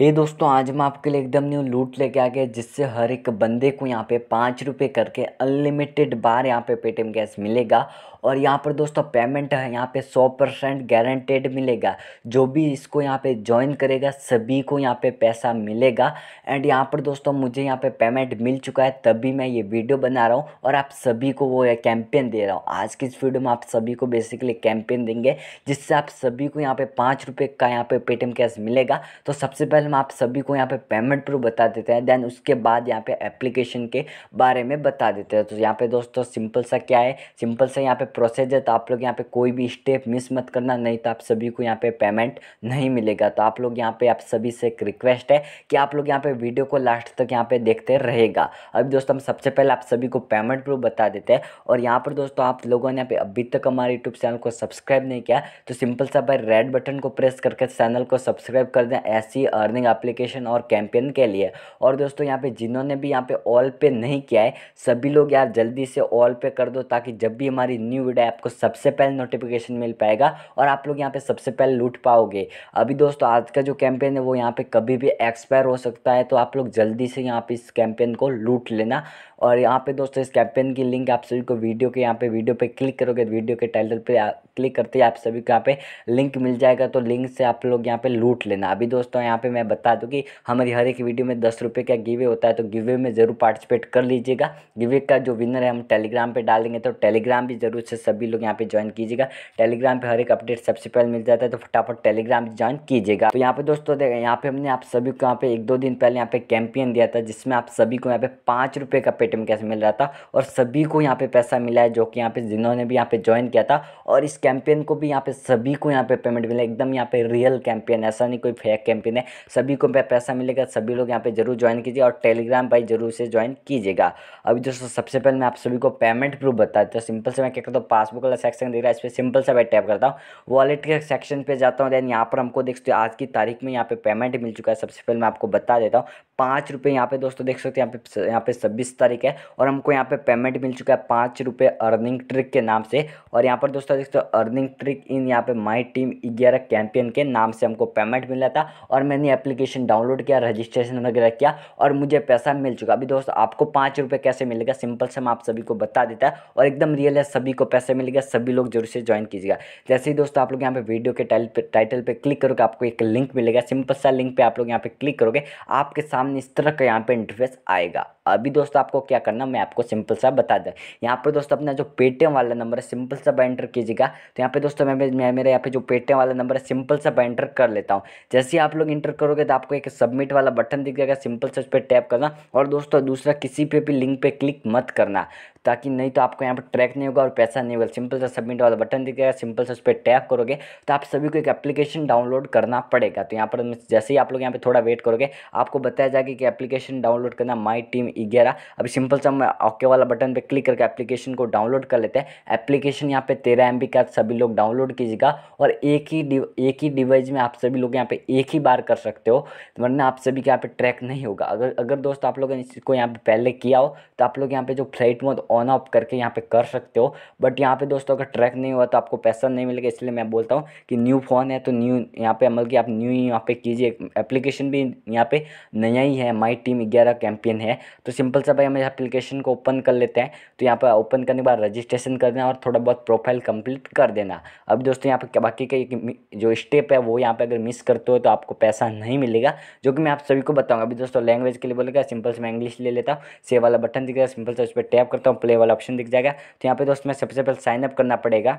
हे दोस्तों आज मैं आपके लिए एकदम न्यू लूट लेके आ गया जिससे हर एक बंदे को यहाँ पे पाँच रुपये करके अनलिमिटेड बार यहाँ पे पेटीएम गैस मिलेगा और यहाँ पर दोस्तों पेमेंट है यहाँ पे सौ परसेंट गारंटेड मिलेगा जो भी इसको यहाँ पे ज्वाइन करेगा सभी को यहाँ पे पैसा मिलेगा एंड यहाँ पर दोस्तों मुझे यहाँ पे पेमेंट मिल चुका है तभी मैं ये वीडियो बना रहा हूँ और आप सभी को वो कैंपेन दे रहा हूँ आज की इस वीडियो में आप सभी को बेसिकली कैंपेन देंगे जिससे आप सभी को यहाँ पे पाँच रुपये का यहाँ पर पेटीएम कैश मिलेगा तो सबसे पहले डिस्क्रिप्शन में आप सभी को यहाँ पे पेमेंट प्रूफ बता देते हैं देन उसके बाद यहाँ पे एप्लीकेशन के बारे में बता देते हैं तो यहाँ पे दोस्तों सिंपल सा क्या है सिंपल सा यहाँ पे प्रोसेस है तो आप लोग यहाँ पे कोई भी स्टेप मिस मत करना नहीं तो आप सभी को यहाँ पे पेमेंट नहीं मिलेगा तो आप लोग यहाँ पे आप सभी से एक रिक्वेस्ट है कि आप लोग यहाँ पे वीडियो को लास्ट तक यहाँ पे देखते रहेगा अभी दोस्तों हम सबसे पहले आप सभी को पेमेंट प्रूफ बता देते हैं और यहाँ पर दोस्तों आप लोगों ने यहाँ पे अभी तक हमारे यूट्यूब चैनल को सब्सक्राइब नहीं किया तो सिंपल सा भाई रेड बटन को प्रेस करके चैनल को सब्सक्राइब कर दें ऐसी अर्निंग अर्निंग एप्लीकेशन और कैंपेन के लिए और दोस्तों यहाँ पे जिन्होंने भी यहाँ पे ऑल पे नहीं किया है सभी लोग यार जल्दी से ऑल पे कर दो ताकि जब भी हमारी न्यू वीडियो आपको सबसे पहले नोटिफिकेशन मिल पाएगा और आप लोग यहाँ पे सबसे पहले लूट पाओगे अभी दोस्तों आज का जो कैंपेन है वो यहाँ पे कभी भी एक्सपायर हो सकता है तो आप लोग जल्दी से यहाँ पे इस कैंपेन को लूट लेना और यहाँ पे दोस्तों इस कैंपेन की लिंक आप सभी को वीडियो के यहाँ पे वीडियो पे क्लिक करोगे वीडियो के टाइटल पे क्लिक करते ही आप सभी को यहाँ पे लिंक मिल जाएगा तो लिंक से आप लोग यहाँ पे लूट लेना अभी दोस्तों यहाँ पे मैं बता दूँ कि हमारी हर एक वीडियो में दस रुपये का गिवे होता है तो गिवे में ज़रूर पार्टिसिपेट कर लीजिएगा गिवे का जो विनर है हम टेलीग्राम पर डालेंगे तो टेलीग्राम भी ज़रूर से सभी लोग यहाँ पर ज्वाइन कीजिएगा टेलीग्राम पर हर एक अपडेट सबसे पहले मिल जाता है तो फटाफट टेलीग्राम ज्वाइन कीजिएगा तो यहाँ पे दोस्तों देखें यहाँ पे हमने आप सभी को यहाँ पे एक दो दिन पहले यहाँ पे कैंपियन दिया था जिसमें आप सभी को यहाँ पे पाँच रुपये का पेटीएम कैसे मिल रहा था और सभी को यहाँ पे पैसा मिला है जो कि यहाँ पे जिन्होंने भी यहाँ पे ज्वाइन किया था और इस कैंपेन को भी यहाँ पे सभी को यहाँ पे पेमेंट मिलेगा एकदम यहाँ पे रियल कैंपेन ऐसा नहीं कोई फेक कैंपेन है सभी को पैसा मिलेगा सभी लोग यहाँ पे जरूर ज्वाइन कीजिए और टेलीग्राम भाई जरूर से ज्वाइन कीजिएगा अभी दोस्तों सबसे पहले मैं आप सभी को पेमेंट प्रूफ बता देता हूँ सिंपल से मैं क्या करता हूँ पासबुक वाला सेक्शन देख रहा है इस पर सिंपल से मैं टैप करता हूँ वॉलेट के सेक्शन पर जाता हूँ देन यहाँ पर हमको देख सकते आज की तारीख में यहाँ पे पेमेंट मिल चुका है सबसे पहले मैं आपको बता देता हूँ पाँच रुपये यहाँ पे दोस्तों देख सकते हैं यहाँ पे यहाँ पे छब्बीस तारीख है और हमको यहाँ पे पेमेंट मिल चुका है पाँच रुपये अर्निंग ट्रिक के नाम से और यहाँ पर दोस्तों देखते हो अर्निंग ट्रिक इन यहाँ पे माई टीम ग्यारह कैंपियन के नाम से हमको पेमेंट मिला था और मैंने एप्लीकेशन डाउनलोड किया रजिस्ट्रेशन वगैरह किया और मुझे पैसा मिल चुका अभी दोस्तों आपको पाँच रुपये कैसे मिलेगा सिंपल से हम आप सभी को बता देता है और एकदम रियल है सभी को पैसे मिलेगा सभी लोग जरूर से ज्वाइन कीजिएगा जैसे ही दोस्तों आप लोग यहाँ पे वीडियो के टाइल टाइटल पर क्लिक करोगे आपको एक लिंक मिलेगा सिंपल सा लिंक पर आप लोग यहाँ पे क्लिक करोगे आपके सामने इस तरह का यहाँ पर इंटरफेस आएगा अभी दोस्तों आपको क्या करना मैं आपको सिंपल सा बता दें यहाँ पर दोस्तों अपना जो पेटीएम वाला नंबर है सिंपल सा एंटर कीजिएगा तो यहाँ पे दोस्तों मैं, मैं मेरे यहाँ पे जो पेटीएम वाला नंबर है सिंपल सा एंटर कर लेता हूँ जैसे ही आप लोग इंटर करोगे तो आपको एक सबमिट वाला बटन दिख जाएगा सिंपल से उस पर टैप करना और दोस्तों दूसरा किसी पे भी लिंक पे क्लिक मत करना ताकि नहीं तो आपको यहाँ पर ट्रैक नहीं होगा और पैसा नहीं होगा सिंपल सा सबमिट वाला बटन दिख जाएगा सिंपल से उस पर टैप करोगे तो आप सभी को एक एप्लीकेशन डाउनलोड करना पड़ेगा तो यहाँ पर जैसे ही आप लोग यहाँ पर थोड़ा वेट करोगे आपको बताया जाएगा कि एप्लीकेशन डाउनलोड करना माई टीम ग्यारह अभी सिंपल सा हम ओके वाला बटन पर क्लिक करके एप्लीकेशन को डाउनलोड कर लेते हैं एप्लीकेशन यहाँ पे तेरह एम का सभी लोग डाउनलोड कीजिएगा और एक ही एक ही डिवाइस में आप सभी लोग यहाँ पे एक ही बार कर सकते हो वरना आप सभी के यहाँ पे ट्रैक नहीं होगा अगर अगर दोस्त आप लोग ने इसको यहाँ पे पहले किया हो तो आप लोग यहाँ पे जो फ्लाइट मोड ऑन ऑफ करके यहाँ पे कर सकते हो बट यहाँ पे दोस्तों अगर ट्रैक नहीं हुआ तो आपको पैसा नहीं मिलेगा इसलिए मैं बोलता हूँ कि न्यू फ़ोन है तो न्यू यहाँ पे मतलब कि आप न्यू ही यहाँ पे कीजिए एप्लीकेशन भी यहाँ पे नया ही है माई टीम ग्यारह कैंपियन है तो सिंपल सा भाई हम एप्लीकेशन को ओपन कर लेते हैं तो यहाँ पर ओपन करने के बाद रजिस्ट्रेशन करना है और थोड़ा बहुत प्रोफाइल कंप्लीट कर देना अब दोस्तों यहाँ पर बाकी एक जो स्टेप है वो यहाँ पर अगर मिस करते हो तो आपको पैसा नहीं मिलेगा जो कि मैं आप सभी को बताऊँगा अभी दोस्तों लैंग्वेज के लिए बोलेगा सिंपल से मैं इंग्लिश ले लेता हूँ से वाला बटन दिख जाएगा सिंपल से उस पर टैप करता हूँ प्ले वाला ऑप्शन दिख जाएगा तो यहाँ पर दोस्तों में सबसे पहले साइनअप करना पड़ेगा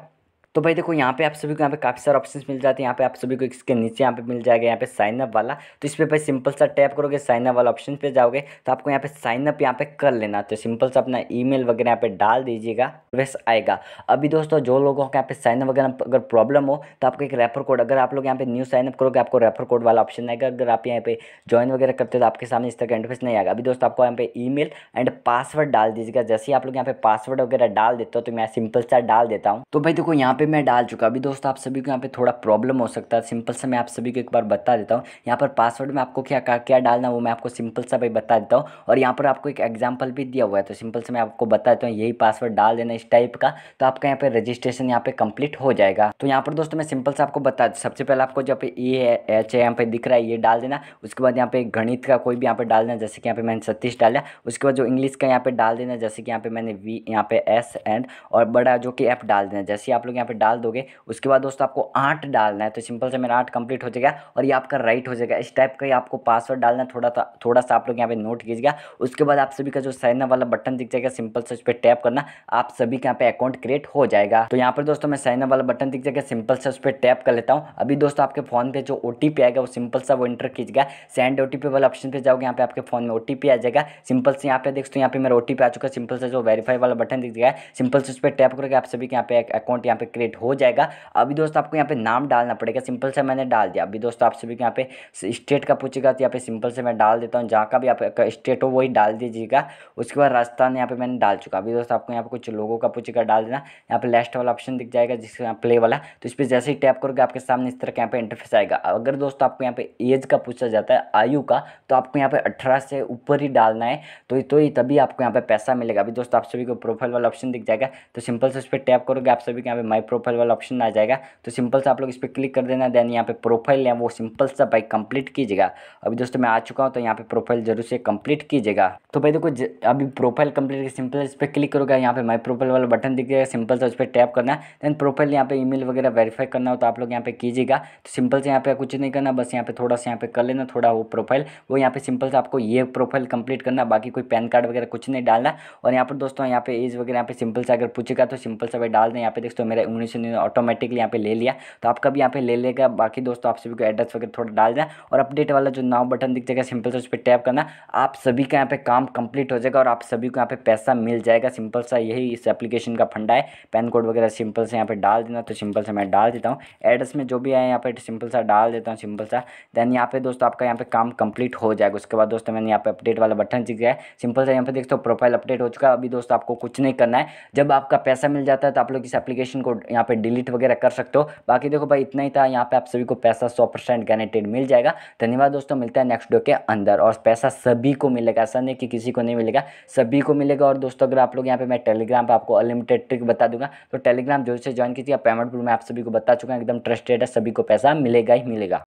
तो भाई देखो यहाँ पे आप सभी को यहाँ पे काफ़ी सारे ऑप्शंस मिल जाते हैं यहाँ पे आप सभी को इसके नीचे यहाँ पे मिल जाएगा यहाँ पे साइन अप वाला तो इस पर भाई सिंपल सा टैप करोगे साइन अप वाला ऑप्शन पे जाओगे तो आपको यहाँ पे साइन अप यहाँ पे कर लेना तो सिंपल सा अपना ईमेल वगैरह यहाँ पे डाल दीजिएगा वैस आएगा अभी दोस्तों जो लोगों का यहाँ पे साइन अप वगैरह अगर प्रॉब्लम हो तो आपको एक रेफर कोड अगर आप लोग यहाँ पे न्यू साइन अप करोगे आपको रेफर कोड वाला ऑप्शन आएगा अगर आप यहाँ पे ज्वाइन वगैरह करते हो तो आपके सामने इस तरह का इंटरफेस नहीं आएगा अभी दोस्तों आपको यहाँ पे ई एंड पासवर्ड डाल दीजिएगा जैसे ही आप लोग यहाँ पे पासवर्ड वगैरह डाल देते हो तो मैं सिंपल सा डाल देता हूँ तो भाई देखो यहाँ पे मैं डाल चुका अभी दोस्तों आप सभी को यहाँ पे थोड़ा प्रॉब्लम हो सकता है सिंपल सा मैं आप सभी को एक बार बता देता हूँ यहाँ पर पासवर्ड में आपको क्या क्या डालना वो मैं आपको सिंपल सा भाई बता देता हूँ और यहाँ पर आपको एक एग्जाम्पल भी दिया हुआ है तो सिंपल से मैं आपको बता देता हूँ यही पासवर्ड डाल देना इस टाइप का तो आपका यहाँ पर रजिस्ट्रेशन यहाँ पे कंप्लीट हो जाएगा तो यहाँ पर दोस्तों मैं सिंपल से आपको बता सबसे पहले आपको जो पे ए एच यहाँ पे दिख रहा है ये डाल देना उसके बाद यहाँ पे गणित का कोई भी यहाँ पे डाल देना जैसे कि यहाँ पे मैंने सतीश डाला उसके बाद जो इंग्लिश का यहाँ पे डाल देना जैसे कि यहाँ पे मैंने वी यहाँ पे एस एंड और बड़ा जो कि एप डाल देना जैसे आप लोग यहाँ पे डाल दोगे उसके बाद दोस्तों आपको आठ डालना है तो सिंपल से मेरा आठ कंप्लीट हो जाएगा और ये आपका राइट हो जाएगा इस टाइप का ही आपको पासवर्ड डालना है थोड़ा सा थोड़ा सा आप लोग यहाँ पे नोट कीजिएगा उसके बाद आप सभी का जो साइन अप वाला बटन दिख जाएगा सिंपल से उस पर टैप करना आप सभी का यहाँ पे अकाउंट क्रिएट हो जाएगा तो यहाँ पर दोस्तों मैं साइन अप वाला बटन दिख जाएगा सिंपल से उस पर टैप कर लेता हूँ अभी दोस्तों आपके फोन पे जो ओ आएगा वो सिंपल सा वो इंटर कीजिएगा सेंड ओ वाला ऑप्शन पर जाओगे यहाँ पे आपके फोन में ओ आ जाएगा सिंपल से यहाँ पे देख हो यहाँ पे मेरा ओ आ चुका है सिंपल से जो वेरीफाई वाला बटन दिख जाएगा सिंपल से उस पर टैप करके आप सभी के यहाँ पे अकाउंट यहाँ पे क्रिएट हो जाएगा अभी दोस्तों आपको यहाँ पे नाम डालना पड़ेगा सिंपल से मैंने डाल दिया अभी दोस्तों आप सभी यहाँ पे स्टेट का पूछेगा तो यहाँ पे सिंपल से मैं डाल देता हूँ जहाँ का भी आप स्टेट हो वही डाल दीजिएगा उसके बाद राजस्थान यहाँ पे मैंने डाल चुका अभी दोस्तों आपको यहाँ पे कुछ लोगों का पूछेगा डाल देना यहाँ पे लास्ट वाला ऑप्शन दिख जाएगा जिसके यहाँ प्ले वाला तो इस पर जैसे ही टैप करोगे आपके सामने इस तरह का यहाँ पे इंटरफेस आएगा अगर दोस्तों आपको यहाँ पे एज का पूछा जाता है आयु का तो आपको यहाँ पे अठारह से ऊपर ही डालना है तो तो ही तभी आपको यहाँ पे पैसा मिलेगा अभी दोस्तों आप सभी को प्रोफाइल वाला ऑप्शन दिख जाएगा तो सिंपल से उस पर टैप करोगे आप सभी के यहाँ पे माई प्रोफाइल वाला ऑप्शन आ जाएगा तो सिंपल सा आप लोग इस पर क्लिक कर देना देन यहाँ पे प्रोफाइल है वो सिंपल सा भाई कंप्लीट कीजिएगा अभी दोस्तों मैं आ चुका हूँ तो यहाँ पे प्रोफाइल जरूर से कंप्लीट कीजिएगा तो भाई देखो अभी प्रोफाइल कंप्लीट सिंपल इस पर क्लिक करोगे यहाँ पे माई प्रोफाइल वाला बटन दिख जाएगा सिंपल सा उस पर टैप करना देन प्रोफाइल यहाँ पे ई वगैरह वेरीफाई करना हो तो आप लोग यहाँ पे कीजिएगा तो सिंपल से यहाँ पे कुछ नहीं करना बस यहाँ पे थोड़ा सा यहाँ पे कर लेना थोड़ा वो प्रोफाइल वो यहाँ पे सिंपल से आपको ये प्रोफाइल कंप्लीट करना बाकी कोई पैन कार्ड वगैरह कुछ नहीं डालना और यहाँ पर दोस्तों यहाँ पे एज वगैरह यहाँ पे सिंपल से अगर पूछेगा तो सिंपल से भाई डाल दें यहाँ पे दोस्तों मेरा मुनिशन ने ऑटोमेटिकली यहाँ पे ले लिया तो आपका भी यहाँ पे ले लेगा बाकी दोस्तों आप सभी को एड्रेस वगैरह थोड़ा डाल देना और अपडेट वाला जो नाव बटन दिख जाएगा सिंपल से उस पर टैप करना आप सभी का यहाँ पे काम कंप्लीट हो जाएगा और आप सभी को यहाँ पे पैसा मिल जाएगा सिंपल सा यही इस एप्लीकेशन का फंडा है पैन कोड वगैरह सिंपल से यहाँ पे डाल देना तो सिंपल से मैं डाल देता हूँ एड्रेस में जो भी है यहाँ पे सिंपल सा डाल देता हूँ सिंपल सा देन यहाँ पे दोस्तों आपका यहाँ पे काम कंप्लीट हो जाएगा उसके बाद दोस्तों मैंने यहाँ पे अपडेट वाला बटन दिख गया सिंपल सा यहाँ पे देखते हो प्रोफाइल अपडेट हो चुका है अभी दोस्तों आपको कुछ नहीं करना है जब आपका पैसा मिल जाता है तो आप लोग इस एप्लीकेशन को यहाँ पे डिलीट वगैरह कर सकते हो बाकी देखो भाई इतना ही था यहाँ पे आप सभी को पैसा सौ परसेंट गारंटेड मिल जाएगा धन्यवाद दोस्तों मिलता है नेक्स्ट डे के अंदर और पैसा सभी को मिलेगा ऐसा नहीं कि किसी को नहीं मिलेगा सभी को मिलेगा और दोस्तों अगर आप लोग यहाँ पे मैं टेलीग्राम पर आपको अनलिमिटेड ट्रिक बता दूंगा तो टेलीग्राम जो से ज्वाइन कीजिए पेमेंट प्रूफ मैं आप सभी को बता चुका हूँ एकदम ट्रस्टेड है सभी को पैसा मिलेगा ही मिलेगा